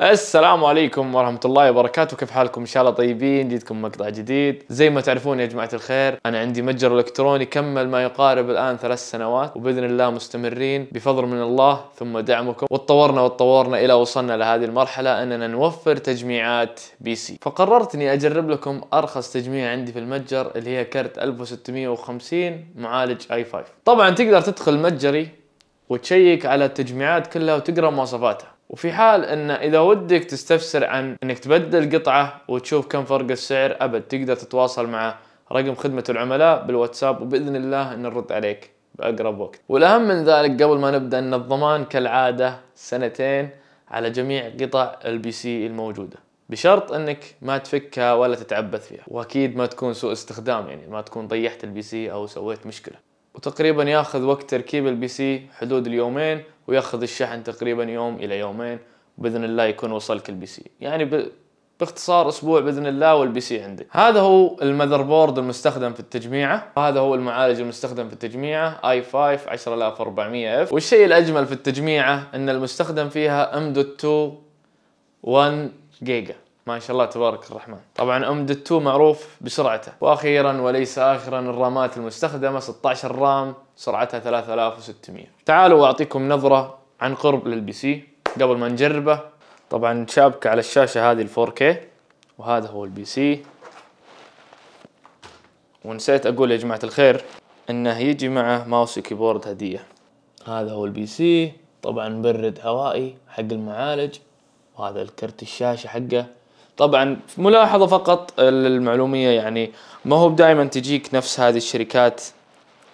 السلام عليكم ورحمة الله وبركاته كيف حالكم إن شاء الله طيبين جيتكم مقطع جديد زي ما تعرفون يا جماعة الخير أنا عندي متجر إلكتروني كمل ما يقارب الآن ثلاث سنوات وبإذن الله مستمرين بفضل من الله ثم دعمكم وتطورنا وتطورنا إلى وصلنا لهذه المرحلة أننا نوفر تجميعات بي سي فقررت أني أجرب لكم أرخص تجميع عندي في المتجر اللي هي كرت 1650 معالج اي 5 طبعا تقدر تدخل متجري وتشيك على التجميعات كلها وتقرا مواصفاتها وفي حال ان اذا ودك تستفسر عن انك تبدل قطعه وتشوف كم فرق السعر ابد تقدر تتواصل مع رقم خدمه العملاء بالواتساب وباذن الله نرد عليك باقرب وقت. والاهم من ذلك قبل ما نبدا ان الضمان كالعاده سنتين على جميع قطع البي سي الموجوده. بشرط انك ما تفكها ولا تتعبث فيها واكيد ما تكون سوء استخدام يعني ما تكون ضيعت البي سي او سويت مشكله وتقريبا ياخذ وقت تركيب البي سي حدود اليومين وياخذ الشحن تقريبا يوم الى يومين باذن الله يكون وصلك البي سي يعني ب... باختصار اسبوع باذن الله والبي سي عندك هذا هو المذر بورد المستخدم في التجميعه وهذا هو المعالج المستخدم في التجميعه اي 5 10400 اف والشيء الاجمل في التجميعه ان المستخدم فيها ام دوت 2 1 جيجا ما شاء الله تبارك الرحمن طبعا ام دوت 2 معروف بسرعته واخيرا وليس اخرا الرامات المستخدمه 16 رام سرعتها 3600 تعالوا واعطيكم نظره عن قرب للبي سي قبل ما نجربه طبعا شابكه على الشاشه هذه ال 4K وهذا هو البي سي ونسيت اقول يا جماعه الخير انه يجي معه ماوس وكيبورد هديه هذا هو البي سي طبعا برد هوائي حق المعالج وهذا الكرت الشاشه حقه طبعا ملاحظه فقط المعلوميه يعني ما هو دائما تجيك نفس هذه الشركات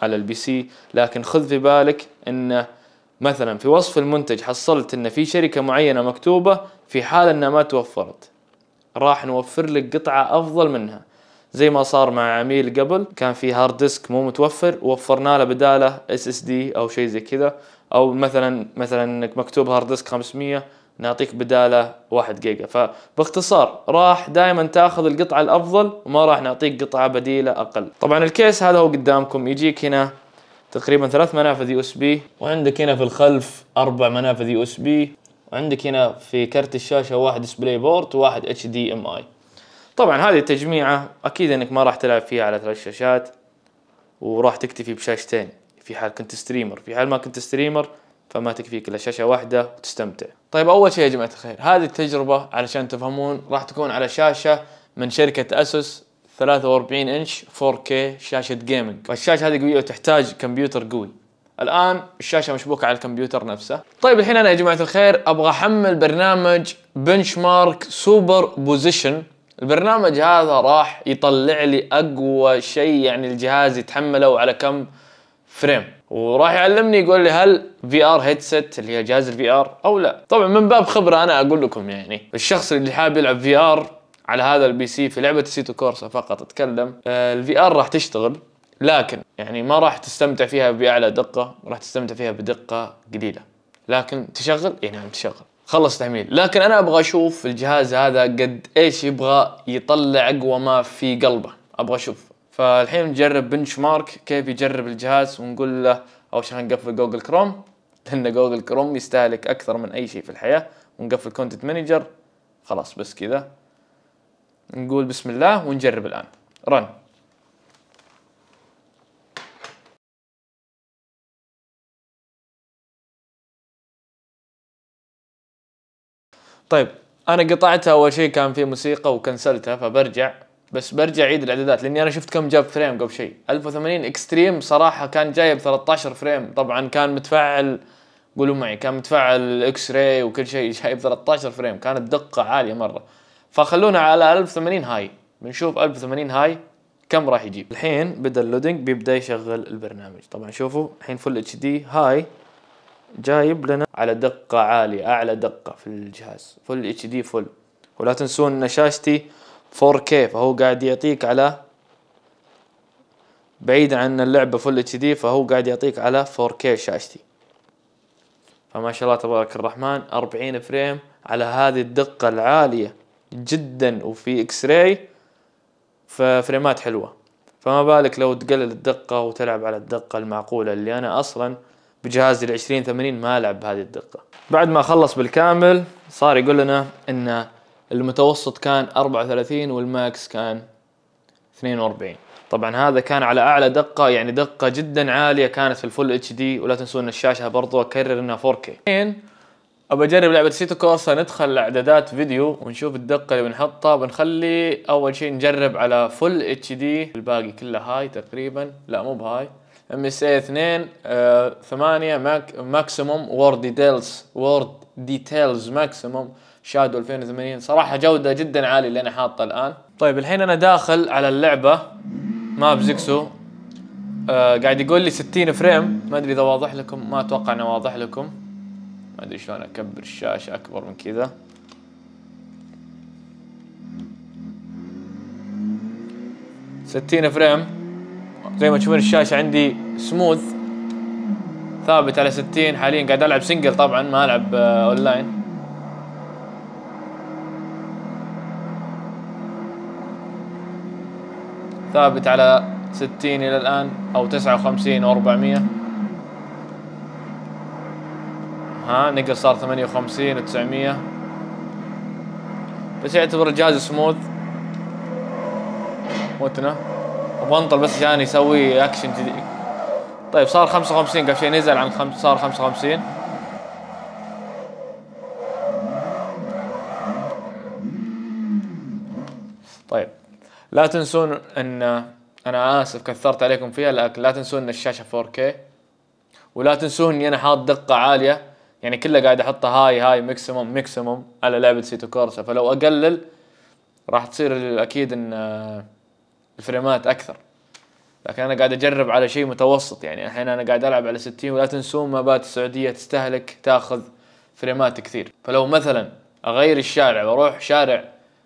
على البي سي لكن خذ في بالك انه مثلا في وصف المنتج حصلت ان في شركه معينه مكتوبه في حال انها ما توفرت راح نوفر لك قطعه افضل منها زي ما صار مع عميل قبل كان في هارد ديسك مو متوفر وفرنا له بداله اس اس دي او شيء زي كذا او مثلا مثلا انك مكتوب هارد ديسك 500 نعطيك بداله 1 جيجا فباختصار راح دائما تاخذ القطعه الافضل وما راح نعطيك قطعه بديله اقل طبعا الكيس هذا هو قدامكم يجيك هنا تقريبا ثلاث منافذ يو اس بي وعندك هنا في الخلف اربع منافذ يو اس بي وعندك هنا في كرت الشاشه واحد ديسبلاي بورت وواحد اتش دي ام اي طبعا هذه التجميعه اكيد انك ما راح تلعب فيها على ثلاث شاشات وراح تكتفي بشاشتين في حال كنت ستريمر في حال ما كنت ستريمر فما تكفيك الا شاشه واحده وتستمتع. طيب اول شيء يا جماعه الخير هذه التجربه علشان تفهمون راح تكون على شاشه من شركه اسوس 43 انش 4K شاشه جيمنج، فالشاشه هذه قويه وتحتاج كمبيوتر قوي. الان الشاشه مشبوكه على الكمبيوتر نفسه. طيب الحين انا يا جماعه الخير ابغى احمل برنامج بنش مارك سوبر بوزيشن البرنامج هذا راح يطلع لي اقوى شيء يعني الجهاز يتحمله وعلى كم فريم وراح يعلمني يقول لي هل في ار هيدسيت اللي هي جهاز الفي ار او لا طبعا من باب خبره انا اقول لكم يعني الشخص اللي حابب يلعب في ار على هذا البي سي في لعبه سيتو كورسا فقط اتكلم آه، الفي ار راح تشتغل لكن يعني ما راح تستمتع فيها باعلى دقه راح تستمتع فيها بدقه قليله لكن تشغل اي نعم تشغل خلص تحميل لكن انا ابغى اشوف الجهاز هذا قد ايش يبغى يطلع اقوى ما في قلبه ابغى اشوف فالحين نجرب بنش مارك كيف يجرب الجهاز ونقول له اول شيء نقفل جوجل كروم لان جوجل كروم يستهلك اكثر من اي شيء في الحياه ونقفل كونتنت مانجر خلاص بس كذا نقول بسم الله ونجرب الان رن طيب انا قطعتها اول شيء كان في موسيقى وكنسلتها فبرجع بس برجع عيد الاعدادات لاني انا شفت كم جاب فريم قبل شيء 1080 اكستريم صراحه كان جايب 13 فريم طبعا كان متفعل قولوا معي كان متفعل اكس راي وكل شيء جايب 13 فريم كانت دقه عاليه مره فخلونا على 1080 هاي بنشوف 1080 هاي كم راح يجيب الحين بدا اللودنج بيبدا يشغل البرنامج طبعا شوفوا الحين فل اتش دي هاي جايب لنا على دقه عاليه اعلى دقه في الجهاز فل اتش دي فل ولا تنسون ان شاشتي 4K فهو قاعد يعطيك على بعيدا عن اللعبة فل اتش دي فهو قاعد يعطيك على 4K شاشتي فما شاء الله تبارك الرحمن 40 فريم على هذه الدقة العالية جدا وفي اكس راي ففريمات حلوة فما بالك لو تقلل الدقة وتلعب على الدقة المعقولة اللي انا اصلا بجهازي ال 2080 ما العب بهذه الدقة بعد ما خلص بالكامل صار يقول لنا ان المتوسط كان 34 والماكس كان 42 طبعا هذا كان على اعلى دقه يعني دقه جدا عاليه كانت في الفول اتش دي ولا تنسوا ان الشاشه برضو اكرر انها 4K الحين ابى اجرب لعبه سيتو كورسا ندخل لاعدادات فيديو ونشوف الدقه اللي بنحطها بنخلي اول شيء نجرب على فول اتش دي الباقي كله هاي تقريبا لا مو بهاي ام اس اي 2 8 ماكسيموم وورد ديتيلز وورد ديتيلز ماكسيموم شادو 2080 صراحه جوده جدا عاليه اللي انا حاطه الان طيب الحين انا داخل على اللعبه ماب زكسو آه قاعد يقول لي 60 فريم ما ادري اذا واضح لكم ما اتوقع انه واضح لكم ما ادري شلون اكبر الشاشه اكبر من كذا ستين فريم زي ما تشوفون الشاشة عندي سموث ثابت على ستين حاليا قاعد العب سنجل طبعا ما العب اونلاين آه، ثابت على 60 إلى الآن أو 59 و 400 ها نقل صار 58 و 900 بس يعتبر الجهاز سموث متنا وبنطل بس عشان يسوي اكشن جديد طيب صار 55 قبل شوي نزل عن خم... صار 55 لا تنسون ان انا اسف كثرت عليكم فيها لكن لا تنسون ان الشاشه 4K ولا تنسون اني انا حاط دقه عاليه يعني كله قاعد احطها هاي هاي ماكسيموم ماكسيموم على لعبه سيتو كورسا فلو اقلل راح تصير اكيد ان الفريمات اكثر لكن انا قاعد اجرب على شيء متوسط يعني الحين انا قاعد العب على 60 ولا تنسون ما بات السعوديه تستهلك تاخذ فريمات كثير فلو مثلا اغير الشارع واروح شارع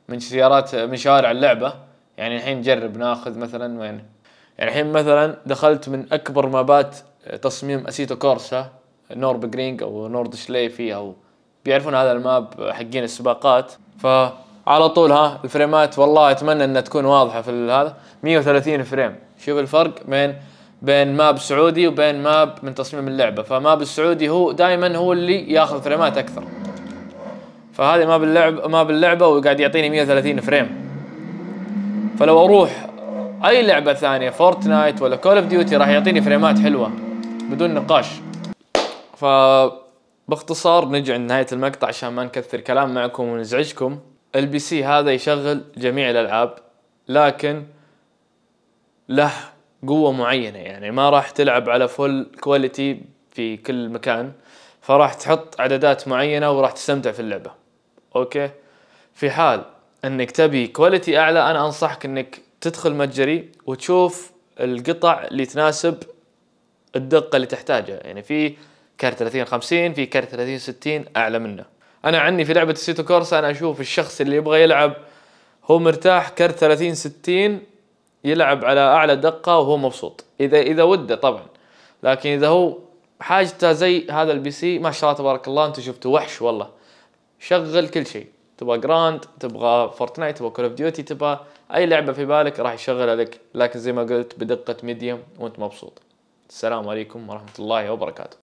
من سيارات من شوارع اللعبه يعني الحين نجرب ناخذ مثلا وين يعني الحين مثلا دخلت من اكبر مابات آه، تصميم اسيتو كورسا نورب جرينج او نورد شليفي او بيعرفون هذا الماب حقين السباقات فعلى طول ها الفريمات والله اتمنى انها تكون واضحه في هذا 130 فريم شوف الفرق بين بين ماب سعودي وبين ماب من تصميم اللعبه فماب السعودي هو دائما هو اللي ياخذ فريمات اكثر فهذه ماب اللعب ماب اللعبه وقاعد يعطيني 130 فريم فلو اروح اي لعبه ثانيه فورتنايت ولا كول اوف ديوتي راح يعطيني فريمات حلوه بدون نقاش ف باختصار نجي عند نهايه المقطع عشان ما نكثر كلام معكم ونزعجكم البي سي هذا يشغل جميع الالعاب لكن له قوة معينة يعني ما راح تلعب على فول كواليتي في كل مكان فراح تحط عددات معينة وراح تستمتع في اللعبة اوكي في حال انك تبي كواليتي اعلى انا انصحك انك تدخل متجري وتشوف القطع اللي تناسب الدقه اللي تحتاجها يعني في كارت 30 50 في كارت 30 60 اعلى منه انا عني في لعبه السيتو كورس انا اشوف الشخص اللي يبغى يلعب هو مرتاح كارت 30 60 يلعب على اعلى دقه وهو مبسوط اذا اذا وده طبعا لكن اذا هو حاجته زي هذا البي سي ما شاء الله تبارك الله انت شفته وحش والله شغل كل شيء تبغى جراند تبغى فورتنايت تبغى كول اوف ديوتي تبغى اي لعبه في بالك راح يشغلها لك لكن زي ما قلت بدقه ميديوم وانت مبسوط السلام عليكم ورحمه الله وبركاته